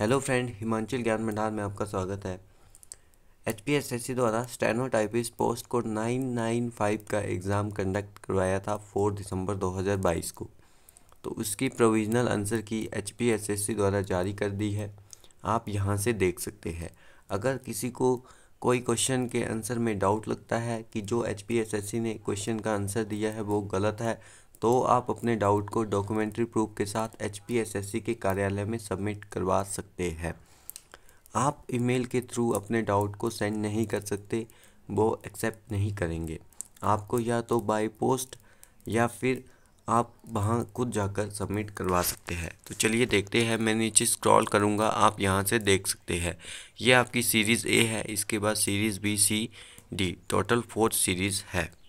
hello friend Himachal ज्ञान भंडार में आपका स्वागत है H P S S C द्वारा स्टेनो टाइपिस्ट पोस्ट कोड 995 का एग्ज़ाम कंडक्ट करवाया था 4 दिसंबर 2022 को तो उसकी provisional answer key H P S S C द्वारा जारी कर दी है आप यहाँ से देख सकते हैं अगर किसी को कोई क्वेश्चन के आंसर में डाउट लगता है कि जो H P S S C ने क्वेश्चन का आंसर दिया है वो गलत है तो आप अपने डाउट को डॉक्यूमेंट्री प्रूफ के साथ एच के कार्यालय में सबमिट करवा सकते हैं आप ईमेल के थ्रू अपने डाउट को सेंड नहीं कर सकते वो एक्सेप्ट नहीं करेंगे आपको या तो बाय पोस्ट या फिर आप वहाँ खुद जाकर सबमिट करवा सकते हैं तो चलिए देखते हैं मैं नीचे स्क्रॉल करूँगा आप यहाँ से देख सकते हैं ये आपकी सीरीज़ ए है इसके बाद series B C D total four series है